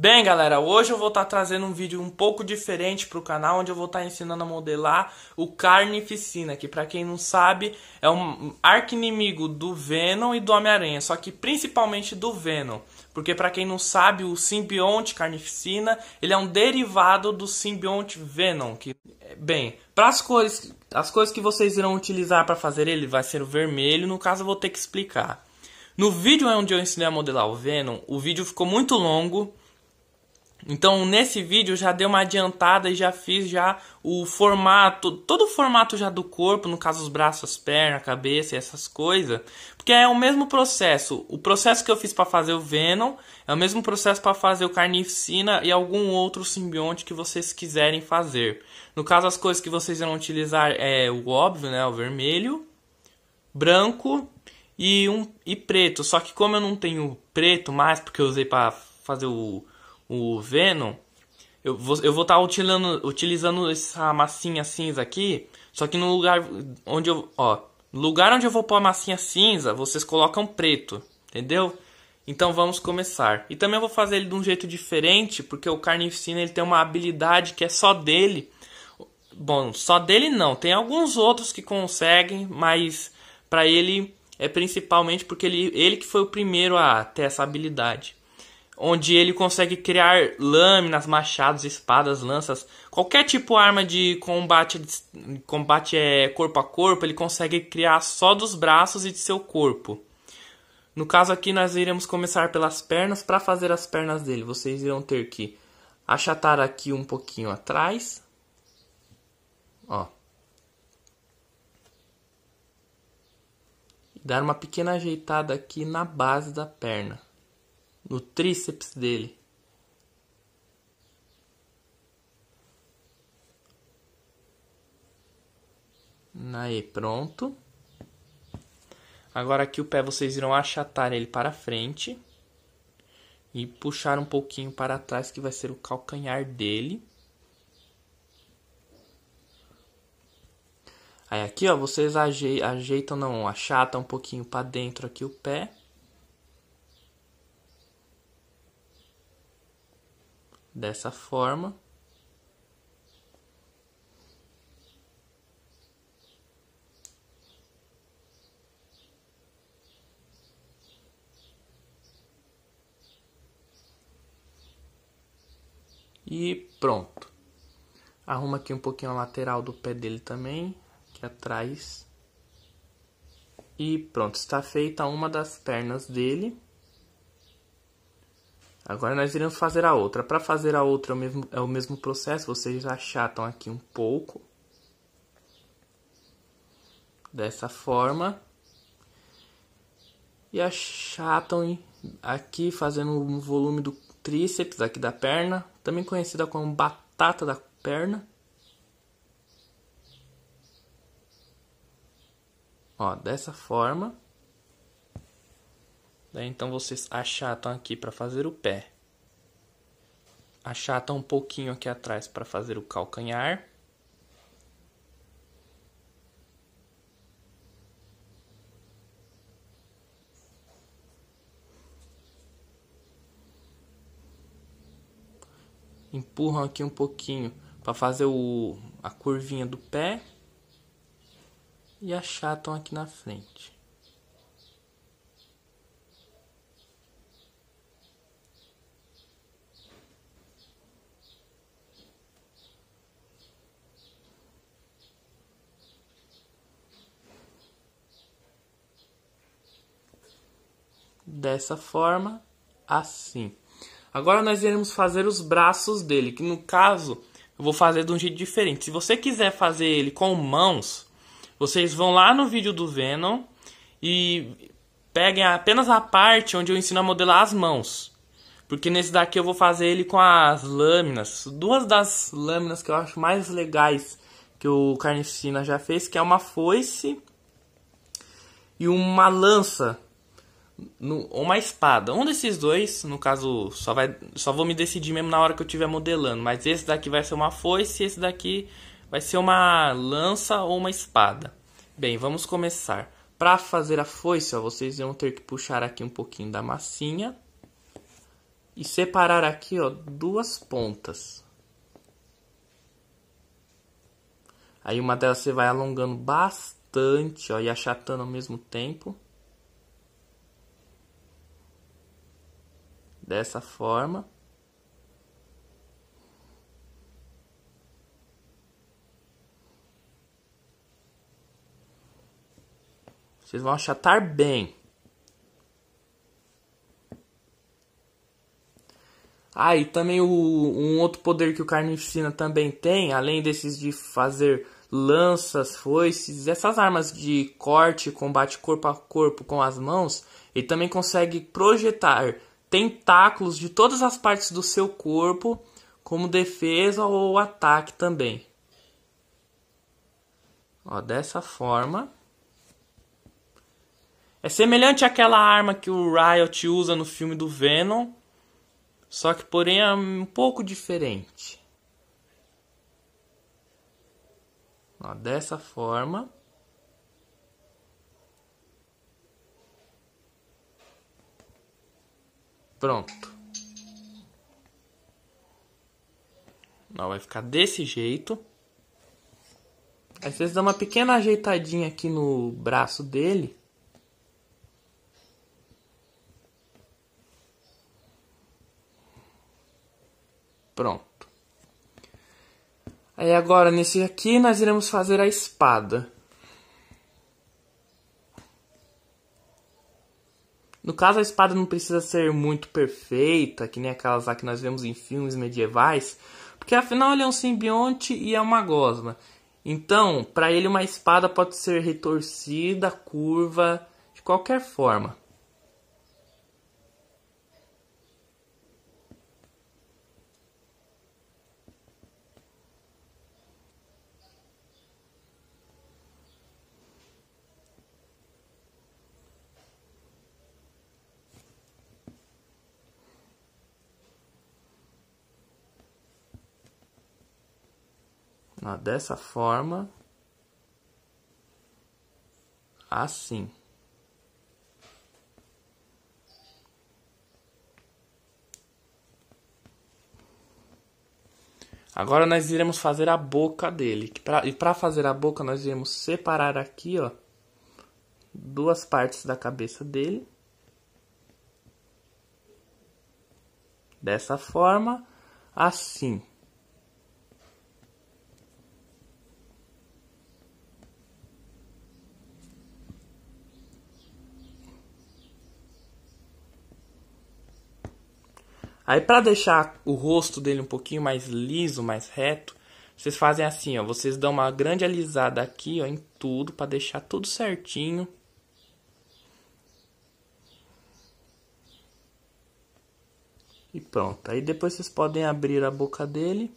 Bem, galera, hoje eu vou estar tá trazendo um vídeo um pouco diferente para o canal, onde eu vou estar tá ensinando a modelar o Carnificina, que para quem não sabe, é um arquinimigo do Venom e do Homem-Aranha, só que principalmente do Venom, porque para quem não sabe, o simbionte Carnificina, ele é um derivado do simbionte Venom, que bem, para as cores, as cores que vocês irão utilizar para fazer ele vai ser o vermelho, no caso eu vou ter que explicar. No vídeo onde eu ensinei a modelar o Venom, o vídeo ficou muito longo, então nesse vídeo eu já dei uma adiantada e já fiz já o formato, todo o formato já do corpo, no caso os braços, as pernas, a cabeça e essas coisas, porque é o mesmo processo. O processo que eu fiz para fazer o Venom é o mesmo processo para fazer o Carnificina e algum outro simbionte que vocês quiserem fazer. No caso as coisas que vocês irão utilizar é o óbvio, né, o vermelho, branco e um e preto. Só que como eu não tenho preto mais porque eu usei para fazer o o Venom, eu vou, eu vou estar tá utilizando, utilizando essa massinha cinza aqui, só que no lugar onde eu, ó, lugar onde eu vou pôr a massinha cinza, vocês colocam preto, entendeu? Então vamos começar. E também eu vou fazer ele de um jeito diferente, porque o Carnificina ele tem uma habilidade que é só dele. Bom, só dele não, tem alguns outros que conseguem, mas para ele é principalmente porque ele, ele que foi o primeiro a ter essa habilidade onde ele consegue criar lâminas, machados, espadas, lanças, qualquer tipo de arma de combate, combate é corpo a corpo, ele consegue criar só dos braços e de seu corpo. No caso aqui nós iremos começar pelas pernas, para fazer as pernas dele, vocês irão ter que achatar aqui um pouquinho atrás. Ó. Dar uma pequena ajeitada aqui na base da perna no tríceps dele. Aí, pronto. Agora aqui o pé vocês irão achatar ele para frente e puxar um pouquinho para trás que vai ser o calcanhar dele. Aí aqui, ó, vocês ajeitam, não, achatam um pouquinho para dentro aqui o pé. dessa forma. E pronto. Arruma aqui um pouquinho a lateral do pé dele também, aqui atrás. E pronto, está feita uma das pernas dele. Agora nós iremos fazer a outra. Para fazer a outra é o, mesmo, é o mesmo processo, vocês achatam aqui um pouco. Dessa forma. E achatam aqui fazendo um volume do tríceps aqui da perna, também conhecida como batata da perna. Ó, dessa forma. Né? Então vocês achatam aqui para fazer o pé. Achatam um pouquinho aqui atrás para fazer o calcanhar. Empurram aqui um pouquinho para fazer o, a curvinha do pé e achatam aqui na frente. dessa forma, assim. Agora nós iremos fazer os braços dele, que no caso eu vou fazer de um jeito diferente. Se você quiser fazer ele com mãos, vocês vão lá no vídeo do Venom e peguem apenas a parte onde eu ensino a modelar as mãos. Porque nesse daqui eu vou fazer ele com as lâminas. Duas das lâminas que eu acho mais legais que o Carnificina já fez, que é uma foice e uma lança no, ou uma espada. Um desses dois, no caso, só, vai, só vou me decidir mesmo na hora que eu estiver modelando. Mas esse daqui vai ser uma foice e esse daqui vai ser uma lança ou uma espada. Bem, vamos começar. Para fazer a foice, ó, vocês vão ter que puxar aqui um pouquinho da massinha. E separar aqui ó, duas pontas. Aí uma delas você vai alongando bastante ó, e achatando ao mesmo tempo. dessa forma. Vocês vão achatar bem. Ah, e também o, um outro poder que o Carnificina também tem, além desses de fazer lanças, foices, essas armas de corte, combate corpo a corpo com as mãos, ele também consegue projetar tentáculos de todas as partes do seu corpo, como defesa ou ataque também. Ó, dessa forma. É semelhante àquela arma que o Riot usa no filme do Venom, só que porém é um pouco diferente. Ó, dessa forma. Pronto. Não, vai ficar desse jeito. Aí vocês dão uma pequena ajeitadinha aqui no braço dele. Pronto. Aí agora nesse aqui nós iremos fazer a espada. No caso, a espada não precisa ser muito perfeita, que nem aquelas lá que nós vemos em filmes medievais, porque afinal ele é um simbionte e é uma gosma. Então, para ele, uma espada pode ser retorcida, curva, de qualquer forma. Ah, dessa forma, assim. Agora nós iremos fazer a boca dele. e para fazer a boca, nós iremos separar aqui, ó, duas partes da cabeça dele. Dessa forma, assim. Aí para deixar o rosto dele um pouquinho mais liso, mais reto, vocês fazem assim, ó, vocês dão uma grande alisada aqui, ó, em tudo para deixar tudo certinho. E pronto. Aí depois vocês podem abrir a boca dele.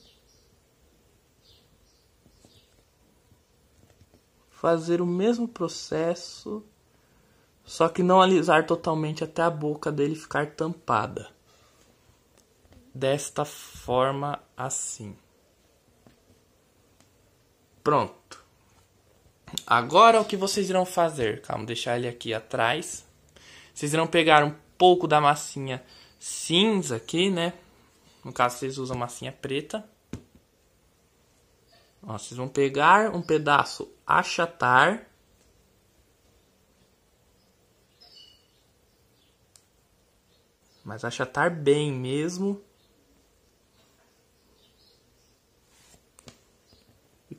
Fazer o mesmo processo, só que não alisar totalmente até a boca dele ficar tampada desta forma assim. Pronto. Agora o que vocês irão fazer? Calma, deixar ele aqui atrás. Vocês irão pegar um pouco da massinha cinza aqui, né? No caso, vocês usam massinha preta. Ó, vocês vão pegar um pedaço, achatar. Mas achatar bem mesmo.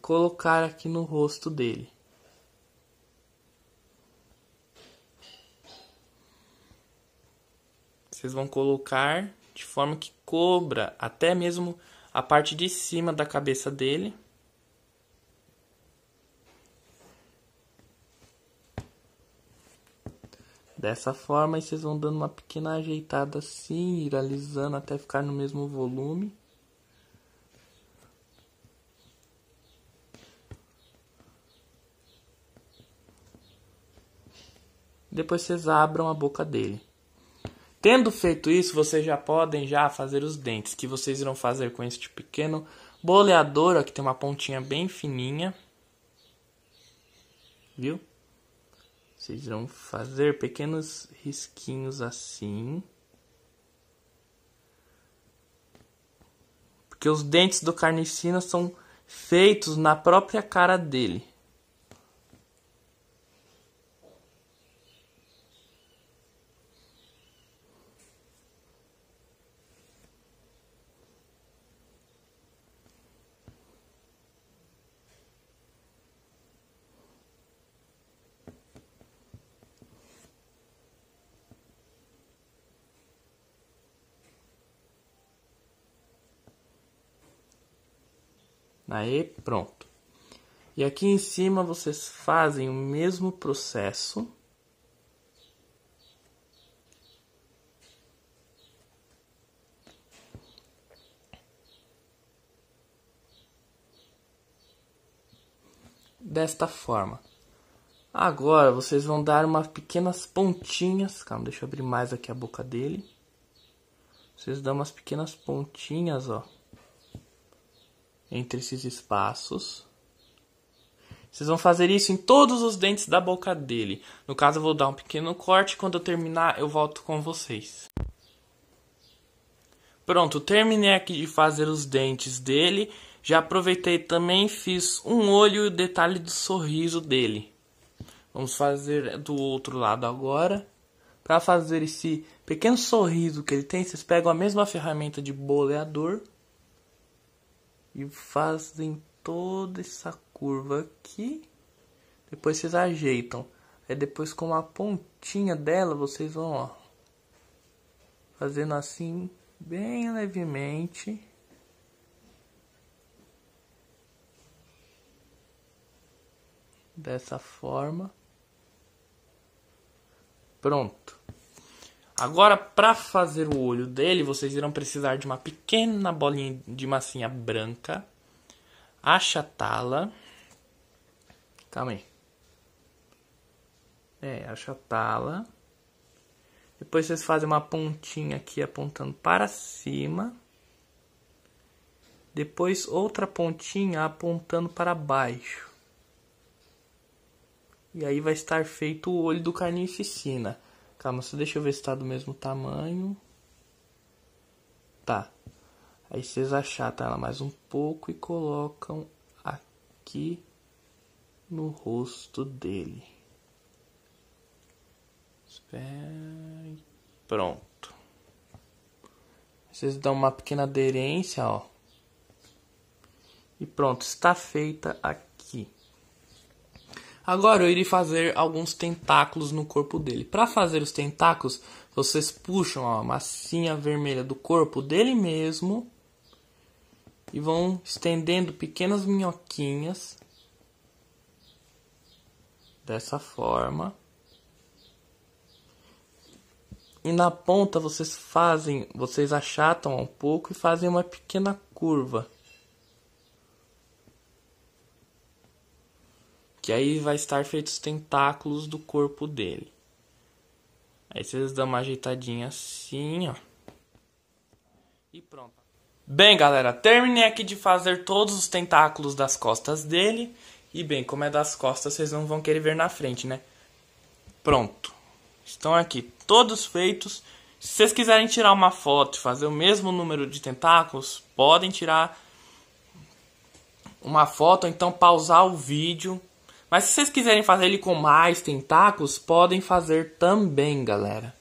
colocar aqui no rosto dele. Vocês vão colocar de forma que cobra até mesmo a parte de cima da cabeça dele. Dessa forma, vocês vão dando uma pequena ajeitada assim, ir alisando até ficar no mesmo volume. Depois vocês abram a boca dele. Tendo feito isso, vocês já podem já fazer os dentes, que vocês irão fazer com este pequeno boleador, que tem uma pontinha bem fininha. Viu? Vocês vão fazer pequenos risquinhos assim. Porque os dentes do carnicina são feitos na própria cara dele. Aí, pronto. E aqui em cima vocês fazem o mesmo processo. Desta forma. Agora vocês vão dar umas pequenas pontinhas. Calma, deixa eu abrir mais aqui a boca dele. Vocês dão umas pequenas pontinhas, ó entre esses espaços. Vocês vão fazer isso em todos os dentes da boca dele. No caso, eu vou dar um pequeno corte. Quando eu terminar, eu volto com vocês. Pronto, terminei aqui de fazer os dentes dele. Já aproveitei também fiz um olho e o detalhe do sorriso dele. Vamos fazer do outro lado agora. Para fazer esse pequeno sorriso que ele tem, vocês pegam a mesma ferramenta de boleador e fazem toda essa curva aqui. Depois vocês ajeitam. Aí depois com a pontinha dela vocês vão, ó, fazendo assim bem levemente. Dessa forma. Pronto. Agora, para fazer o olho dele, vocês irão precisar de uma pequena bolinha de massinha branca. Achatá-la. Calma aí. É, achatá-la. Depois vocês fazem uma pontinha aqui apontando para cima. Depois outra pontinha apontando para baixo. E aí vai estar feito o olho do carnificina. Calma, só deixa eu ver se tá do mesmo tamanho. Tá. Aí vocês achatam ela mais um pouco e colocam aqui no rosto dele. Pronto. Vocês dão uma pequena aderência, ó. E pronto, está feita a Agora eu irei fazer alguns tentáculos no corpo dele. Para fazer os tentáculos, vocês puxam ó, a massinha vermelha do corpo dele mesmo e vão estendendo pequenas minhoquinhas dessa forma. E na ponta vocês fazem, vocês achatam um pouco e fazem uma pequena curva. que aí vai estar feitos os tentáculos do corpo dele. Aí vocês dão uma ajeitadinha assim, ó. E pronto. Bem, galera, terminei aqui de fazer todos os tentáculos das costas dele. E bem, como é das costas, vocês não vão querer ver na frente, né? Pronto. Estão aqui todos feitos. Se vocês quiserem tirar uma foto e fazer o mesmo número de tentáculos, podem tirar uma foto ou então pausar o vídeo mas se vocês quiserem fazer ele com mais tentáculos, podem fazer também, galera.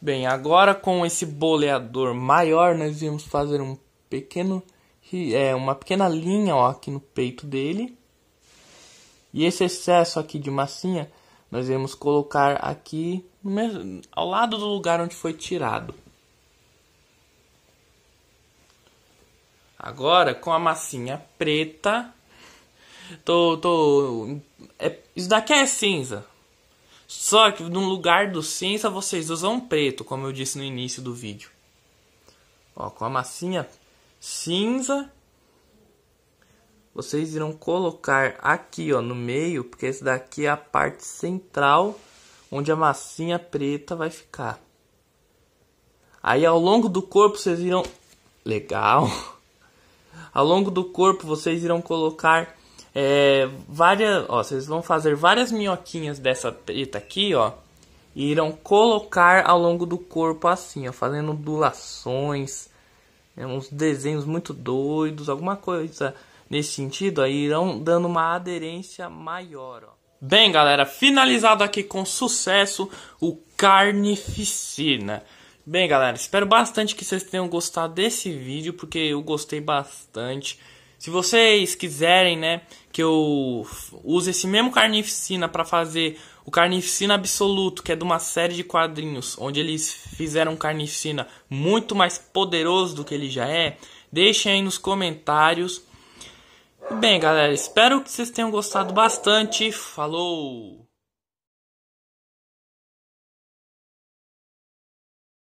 Bem, agora com esse boleador maior, nós vamos fazer um pequeno, é, uma pequena linha ó, aqui no peito dele. E esse excesso aqui de massinha, nós vamos colocar aqui mesmo, ao lado do lugar onde foi tirado. Agora, com a massinha preta, Tô, tô. É, isso daqui é cinza. Só que no lugar do cinza vocês usam preto, como eu disse no início do vídeo. Ó, com a massinha cinza, vocês irão colocar aqui, ó, no meio, porque esse daqui é a parte central onde a massinha preta vai ficar. Aí ao longo do corpo vocês irão legal. Ao longo do corpo vocês irão colocar é, várias, ó, vocês vão fazer várias minhoquinhas dessa preta aqui, ó. E irão colocar ao longo do corpo assim, ó, fazendo ondulações, né, uns desenhos muito doidos, alguma coisa nesse sentido, aí irão dando uma aderência maior, ó. Bem, galera, finalizado aqui com sucesso o Carnificina. Bem, galera, espero bastante que vocês tenham gostado desse vídeo, porque eu gostei bastante. Se vocês quiserem, né, que eu use esse mesmo Carnificina para fazer o Carnificina Absoluto, que é de uma série de quadrinhos, onde eles fizeram um Carnificina muito mais poderoso do que ele já é, deixem aí nos comentários. Bem, galera, espero que vocês tenham gostado bastante. Falou!